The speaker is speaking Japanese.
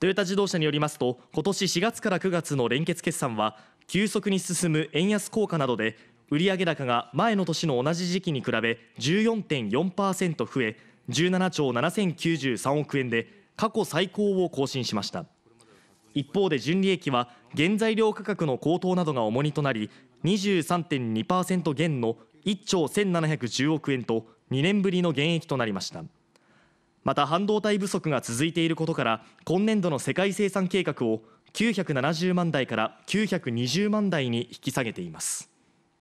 トヨタ自動車によりますと今年4月から9月の連結決算は急速に進む円安効果などで売上高が前の年の同じ時期に比べ14.4%増え17兆7093億円で過去最高を更新しました一方で純利益は原材料価格の高騰などが重荷となり23.2%減の1兆1710億円と2年ぶりの減益となりましたまた半導体不足が続いていることから今年度の世界生産計画を970万台から920万台に引き下げています